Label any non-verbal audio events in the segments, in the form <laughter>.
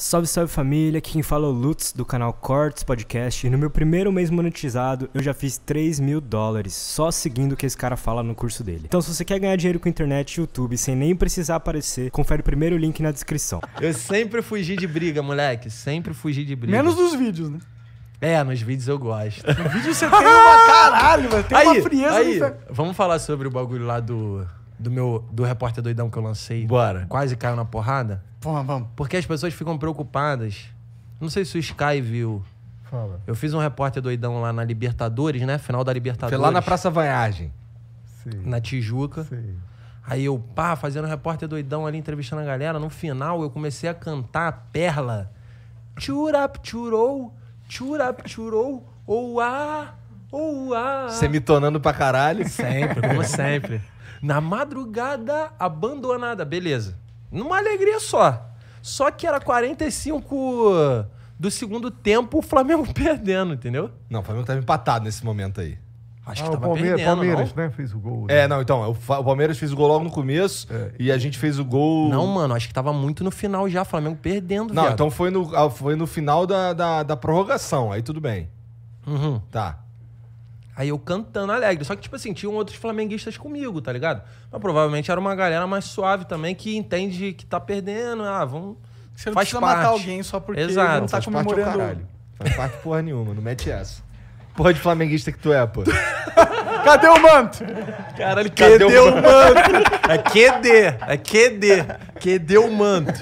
Salve, salve família, aqui quem fala é o Lutz do canal Cortes Podcast e no meu primeiro mês monetizado eu já fiz 3 mil dólares só seguindo o que esse cara fala no curso dele. Então se você quer ganhar dinheiro com internet e YouTube sem nem precisar aparecer, confere o primeiro link na descrição. Eu sempre fugi de briga, moleque, sempre fugi de briga. Menos nos vídeos, né? É, nos vídeos eu gosto. No vídeo você tem uma caralho, mano, tem aí, uma frieza. Aí, no... vamos falar sobre o bagulho lá do, do meu, do repórter doidão que eu lancei. Bora. Quase caiu na porrada? Porra, vamos. Porque as pessoas ficam preocupadas. Não sei se o Sky viu. Fala. Eu fiz um repórter doidão lá na Libertadores, né? Final da Libertadores. Foi lá na Praça Vanhagem. Sim. Na Tijuca. Sim. Aí eu, pá, fazendo um repórter doidão ali, entrevistando a galera. No final, eu comecei a cantar a perla. Churap churou, oh, churap churou, ouá, oh, ouá. Oh, ah, ah. Você me tonando pra caralho? Sempre, como sempre. na madrugada abandonada. Beleza. Numa alegria só. Só que era 45 do segundo tempo, o Flamengo <laughs> perdendo, entendeu? Não, o Flamengo estava empatado nesse momento aí. Acho ah, que o Palmeiras, perdendo, Palmeiras né? Fez o gol. Né? É, não, então, é, o Palmeiras fez o gol logo no começo é. e a gente fez o gol. Não, mano, acho que tava muito no final já, Flamengo perdendo. Não, viado. então foi no, ah, foi no final da, da, da prorrogação, aí tudo bem. Uhum. Tá. Aí eu cantando alegre. Só que, tipo assim, tinham outros flamenguistas comigo, tá ligado? Mas provavelmente era uma galera mais suave também que entende que tá perdendo. Ah, vamos. Você não faz precisa parte. matar alguém só porque Exato. não tá faz comemorando. Parte é caralho. Faz parte porra nenhuma, não mete essa. Porra de flamenguista que tu é, pô. <laughs> Cadê o manto? Caralho, cadê, cadê o manto? manto? É QD, é QD. QD o manto.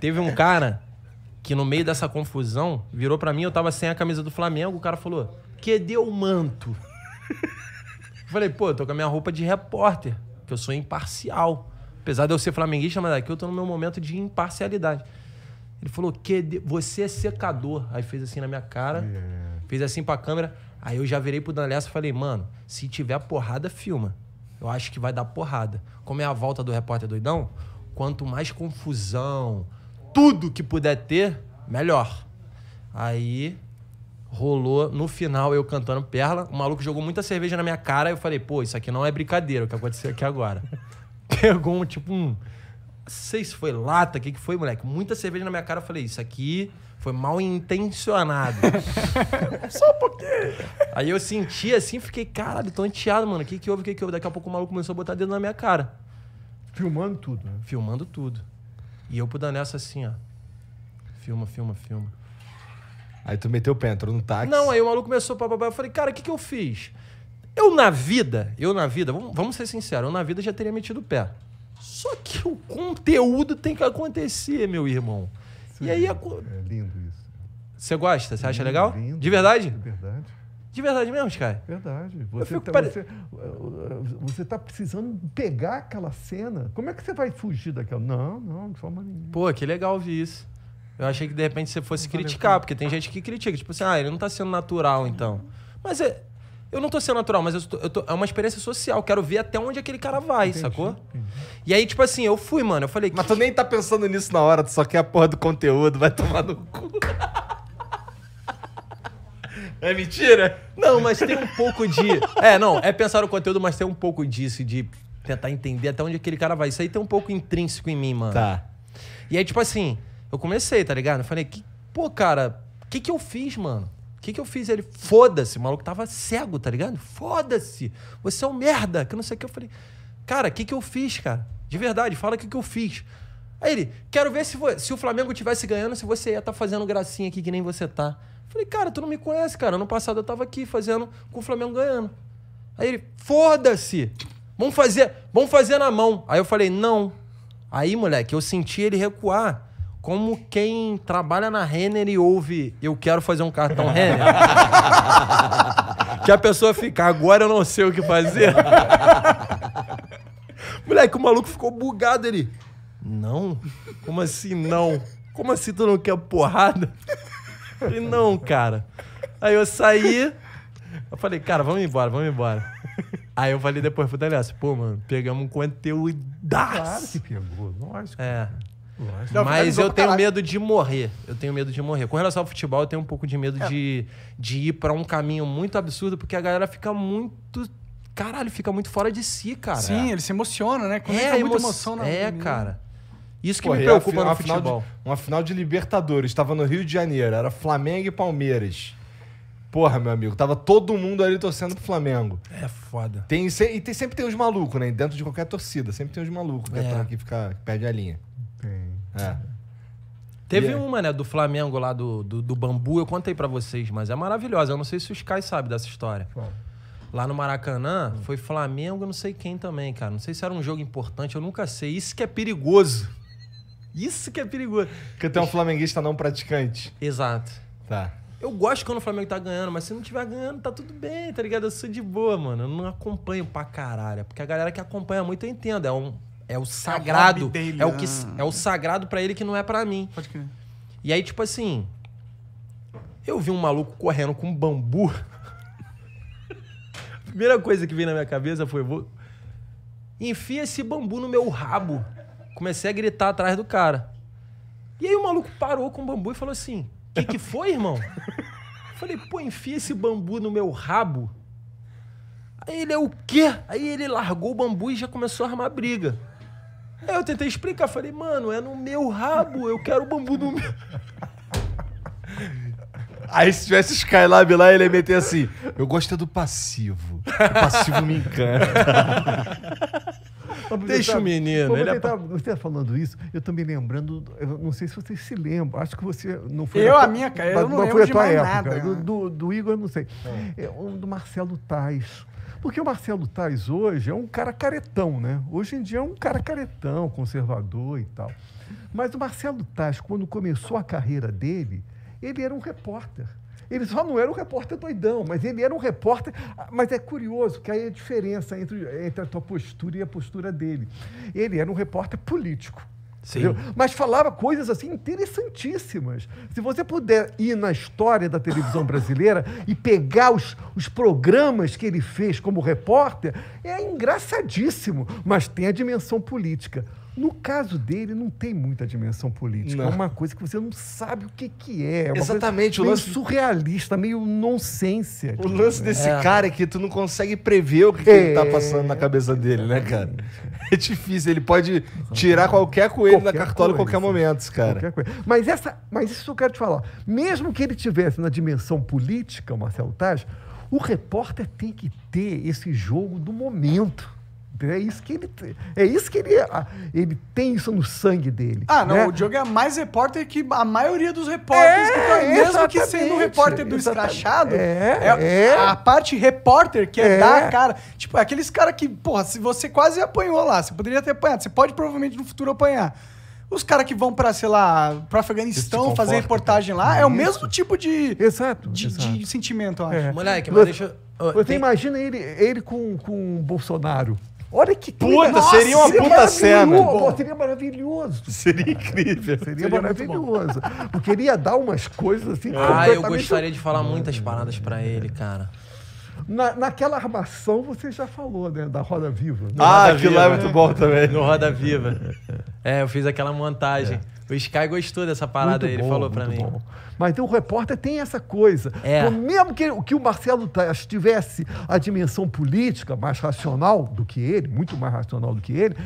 Teve um cara que no meio dessa confusão, virou para mim, eu tava sem a camisa do Flamengo, o cara falou, que deu o manto? eu falei, pô, eu tô com a minha roupa de repórter, que eu sou imparcial. Apesar de eu ser flamenguista, mas aqui eu tô no meu momento de imparcialidade. Ele falou, que de... você é secador. Aí fez assim na minha cara, yeah. fez assim pra câmera. Aí eu já virei pro Danessa e falei, mano, se tiver porrada, filma. Eu acho que vai dar porrada. Como é a volta do repórter doidão, quanto mais confusão, tudo que puder ter, melhor. Aí rolou no final eu cantando Perla. O maluco jogou muita cerveja na minha cara. Eu falei, pô, isso aqui não é brincadeira o que aconteceu aqui agora. <laughs> Pegou um tipo um. Não sei se foi lata, o que, que foi, moleque? Muita cerveja na minha cara. Eu falei, isso aqui foi mal intencionado. <laughs> Só porque Aí eu senti assim, fiquei, caralho, tô anteado, mano. O que, que houve, o que, que houve? Daqui a pouco o maluco começou a botar dedo na minha cara. Filmando tudo, né? Filmando tudo. E eu por dança assim, ó. Filma, filma, filma. Aí tu meteu o pé, entrou no táxi. Não, aí o maluco começou a babá. Eu falei, cara, o que, que eu fiz? Eu na vida, eu na vida, vamos, vamos ser sinceros, eu na vida já teria metido o pé. Só que o conteúdo tem que acontecer, meu irmão. e é aí lindo, a... é lindo isso. Você gosta? Você acha lindo, legal? Lindo, de verdade? De verdade. De verdade mesmo, Sky? Verdade. Você está pare... você, você tá precisando pegar aquela cena. Como é que você vai fugir daquela? Não, não, de forma nenhuma. Pô, que legal ouvir isso. Eu achei que de repente você fosse criticar, porque tem gente que critica. Tipo assim, ah, ele não está sendo natural, então. Mas é, eu não tô sendo natural, mas eu tô, eu tô, é uma experiência social. Quero ver até onde aquele cara vai, entendi, sacou? Entendi. E aí, tipo assim, eu fui, mano. Eu falei. Mas que... tu nem tá pensando nisso na hora, tu só quer a porra do conteúdo, vai tomar no cu. <laughs> É mentira? Não, mas tem um pouco de. É, não, é pensar no conteúdo, mas tem um pouco disso, de tentar entender até onde aquele cara vai. Isso aí tem um pouco intrínseco em mim, mano. Tá. E aí, tipo assim, eu comecei, tá ligado? Eu falei, que, pô, cara, o que que eu fiz, mano? O que que eu fiz? Ele, foda-se, o maluco tava cego, tá ligado? Foda-se, você é um merda, que não sei o que. Eu falei, cara, o que que eu fiz, cara? De verdade, fala o que que eu fiz. Aí ele, quero ver se, se o Flamengo tivesse ganhando, se você ia estar tá fazendo gracinha aqui que nem você tá. Falei, cara, tu não me conhece, cara. Ano passado eu tava aqui fazendo com o Flamengo ganhando. Aí ele, foda-se! Vamos fazer, vamos fazer na mão. Aí eu falei, não. Aí, moleque, eu senti ele recuar. Como quem trabalha na Renner e ouve, eu quero fazer um cartão <laughs> Renner. que a pessoa fica, agora eu não sei o que fazer. <laughs> moleque, o maluco ficou bugado ele. Não? Como assim não? Como assim tu não quer porrada? Falei, não, cara. Aí eu saí, eu falei, cara, vamos embora, vamos embora. Aí eu falei depois pro pô, mano, pegamos um conteúdo. Claro que pegou, lógico. É. Lógico. Mas eu tenho medo de morrer. Eu tenho medo de morrer. Com relação ao futebol, eu tenho um pouco de medo é. de, de ir para um caminho muito absurdo, porque a galera fica muito caralho, fica muito fora de si, cara. Sim, ele se emociona, né? Quando é, tá muita emo... emoção na É, cara. Isso que me preocupa no futebol. De, uma final de Libertadores, estava no Rio de Janeiro, era Flamengo e Palmeiras. Porra, meu amigo, tava todo mundo ali torcendo pro Flamengo. É foda. Tem, se, e tem, sempre tem uns malucos, né? Dentro de qualquer torcida, sempre tem uns malucos é. que, fica, que perde a linha. Tem. É. Teve é. uma, né, do Flamengo lá do, do, do, Bambu, eu contei para vocês, mas é maravilhosa. Eu não sei se os Kai sabem dessa história. Bom. Lá no Maracanã, hum. foi Flamengo, não sei quem também, cara. Não sei se era um jogo importante, eu nunca sei. Isso que é perigoso. Isso que é perigoso. Porque tu é um flamenguista não praticante. Exato. Tá. Eu gosto quando o Flamengo tá ganhando, mas se não tiver ganhando, tá tudo bem, tá ligado? Eu sou de boa, mano. Eu não acompanho pra caralho. É porque a galera que acompanha muito, eu entendo. É, um, é o sagrado. É, dele, é o né? que É o sagrado para ele que não é para mim. Pode crer. E aí, tipo assim. Eu vi um maluco correndo com um bambu. a <laughs> primeira coisa que veio na minha cabeça foi: vou. Enfia esse bambu no meu rabo. Comecei a gritar atrás do cara. E aí o maluco parou com o bambu e falou assim: O que, que foi, irmão? Eu falei: Pô, enfia esse bambu no meu rabo. Aí ele é o quê? Aí ele largou o bambu e já começou a armar briga. Aí eu tentei explicar, falei, mano, é no meu rabo, eu quero o bambu no meu. Aí se tivesse Skylab lá, ele ia meter assim: Eu gosto é do passivo. O passivo me encanta. <laughs> Deixa o menino. Ele tentar, é... Você tá falando isso, eu estou me lembrando, eu não sei se você se lembra, acho que você não foi... Eu, a, a minha, cara, eu não, não foi a tua época, nada. Do, do Igor, eu não sei. É. É, do Marcelo Tais. Porque o Marcelo Tais hoje é um cara caretão, né? Hoje em dia é um cara caretão, conservador e tal. Mas o Marcelo Tais, quando começou a carreira dele, ele era um repórter. Ele só não era um repórter doidão, mas ele era um repórter. Mas é curioso que aí a diferença entre, entre a tua postura e a postura dele. Ele era um repórter político. Mas falava coisas assim interessantíssimas. Se você puder ir na história da televisão brasileira e pegar os, os programas que ele fez como repórter, é engraçadíssimo, mas tem a dimensão política. No caso dele, não tem muita dimensão política. É não. É uma coisa que você não sabe o que, que é. é Exatamente. O meio lance surrealista, meio nonsense. o tipo, lance desse é. cara é que tu não consegue prever o que, que ele tá é. passando na cabeça dele, né, cara? É difícil. Ele pode tirar qualquer coelho da cartola em qualquer momento, cara. Qualquer mas, essa, mas isso eu quero te falar. Mesmo que ele tivesse na dimensão política, Marcelo Taz, o repórter tem que ter esse jogo do momento. É isso que ele, é isso que ele, ah, ele tem isso no sangue dele. Ah, não, né? o Diogo é mais repórter que a maioria dos repórteres é, que mesmo que sendo repórter do escrachado, é, é, é, a parte repórter que é, é. dar cara. Tipo, aqueles cara que, porra, se você quase apanhou lá, você poderia ter apanhado, você pode provavelmente no futuro apanhar. Os caras que vão para, sei lá, para Afeganistão conforta, fazer reportagem lá, é, é o mesmo tipo de exato de, exato, de, sentimento, eu acho. É. Moleque, mas deixa eu... Você tem... imagina ele, ele com, com Bolsonaro. Olha que Puta, Nossa, seria uma puta cena. Bom, seria maravilhoso. Seria incrível. Seria, seria maravilhoso. Porque ele ia dar umas coisas assim. Ah, eu gostaria de falar muitas paradas para ele, cara. Na, naquela armação você já falou, né? Da Roda Viva. ah, ah aquilo lá é muito bom também. No Roda Viva. É, eu fiz aquela montagem. É. O Sky gostou dessa parada, aí, ele falou para mim. Bom. Mas então o repórter tem essa coisa. É. Então, mesmo que, que o Marcelo tivesse a dimensão política mais racional do que ele, muito mais racional do que ele,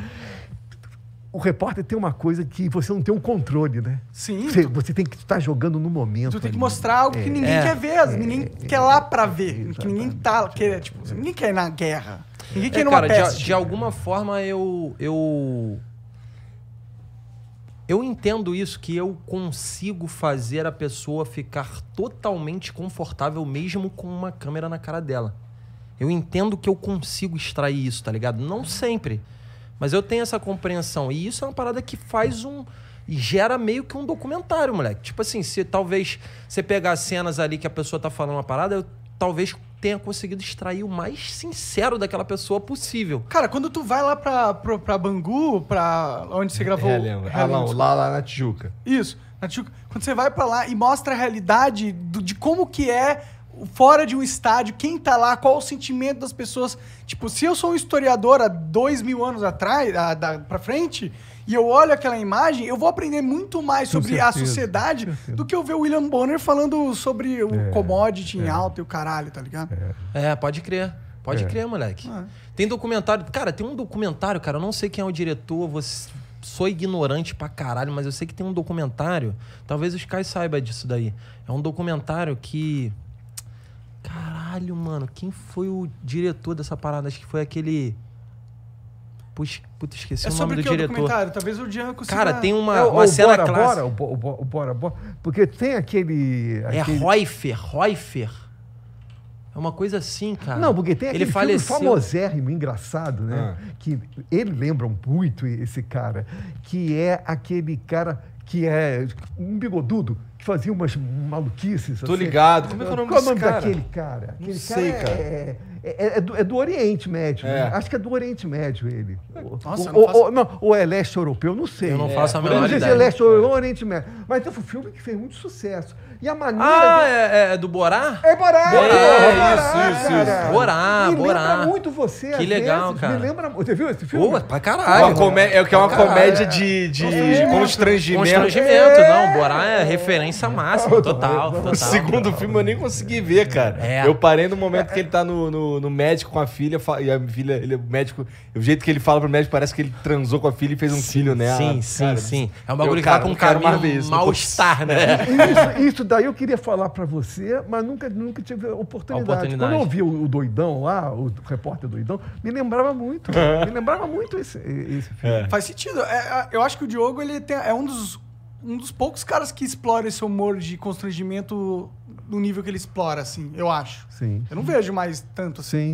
o repórter tem uma coisa que você não tem um controle, né? Sim. Você, você, tem que estar jogando no momento. Você tem que mostrar algo é, que ninguém é, quer ver, assim, é, ninguém quer lá para ver, que ninguém tá quer, tipo, ninguém quer ir na guerra. Ninguém é, quer ir numa cara, peste. De, de alguma forma eu eu eu entendo isso, que eu consigo fazer a pessoa ficar totalmente confortável mesmo com uma câmera na cara dela. Eu entendo que eu consigo extrair isso, tá ligado? Não sempre. Mas eu tenho essa compreensão. E isso é uma parada que faz um. gera meio que um documentário, moleque. Tipo assim, se talvez você pegar cenas ali que a pessoa tá falando uma parada, eu talvez tenha conseguido extrair o mais sincero daquela pessoa possível. Cara, quando tu vai lá pra, pra, pra Bangu, pra onde você é, gravou... É, lembro. Ah, não, lá, lá na Tijuca. Isso, na Tijuca. Quando você vai para lá e mostra a realidade do, de como que é fora de um estádio, quem tá lá, qual o sentimento das pessoas. Tipo, se eu sou um historiador há dois mil anos atrás, a, da, pra frente e eu olho aquela imagem, eu vou aprender muito mais sobre certeza, a sociedade do que eu ver o William Bonner falando sobre o é, commodity é. em alta e o caralho, tá ligado? É, é pode crer. Pode é. crer, moleque. É. Tem documentário. Cara, tem um documentário, cara. Eu não sei quem é o diretor, você sou ignorante pra caralho, mas eu sei que tem um documentário. Talvez os Sky saiba disso daí. É um documentário que. Caralho, mano, quem foi o diretor dessa parada? Acho que foi aquele. Puxa, puta, esqueci é o nome do diretor. talvez o Jean consiga... Cara, tem uma, é, uma o cena clássica. Bora, o, bora, bora, porque tem aquele... É aquele... É Reufer, Reufer. É uma coisa assim, cara. Não, porque tem aquele ele filme famosérrimo, engraçado, né? Ah. Que ele lembra muito esse cara, que é aquele cara que é um bigodudo, que fazia umas maluquices. Tô assim. ligado. Como é que é o nome Qual desse nome cara? daquele cara? Não sei, cara. cara. É... É, é, é, do, é do Oriente Médio, né? É. Acho que é do Oriente Médio ele. Nossa, ou, não faço... ou, não, ou é leste europeu, não sei. Eu não faço a menor é ideia. é leste ou Oriente Médio. Mas então foi um filme que fez muito sucesso. E a maneira... Ah, de... é, é, do Borá? É Borá! Borá é, Borá, isso, Borá, isso, isso. Borá, me Borá. lembra muito você, Que legal, vezes. cara. Me lembra... Você viu esse filme? Pô, pra caralho. Uma comé... É que é uma caralho. comédia de, de constrangimento. Constrangimento, não. Borá é referência máxima, total, total. O segundo filme eu nem consegui ver, cara. Eu parei no momento que ele tá no, no no, médico com a filha, e a filha, ele, o é médico, o jeito que ele fala pro médico parece que ele transou com a filha e fez um sim, filho, né? Sim, ah, sim, cara, sim. É um bagulho eu, cara, que tá com um mal-estar, né? É. <laughs> Isso, isso, daí eu queria falar para você, mas nunca, nunca tive oportunidade. oportunidade. Quando eu ouvi o, o, Doidão lá, o repórter Doidão, me lembrava muito. me lembrava muito esse, esse É. Faz sentido. É, é, eu acho que o Diogo ele tem, é um dos, um dos poucos caras que explora esse humor de constrangimento do nível que ele explora, assim, eu acho. Sim. Eu não vejo mais tanto assim. Sim,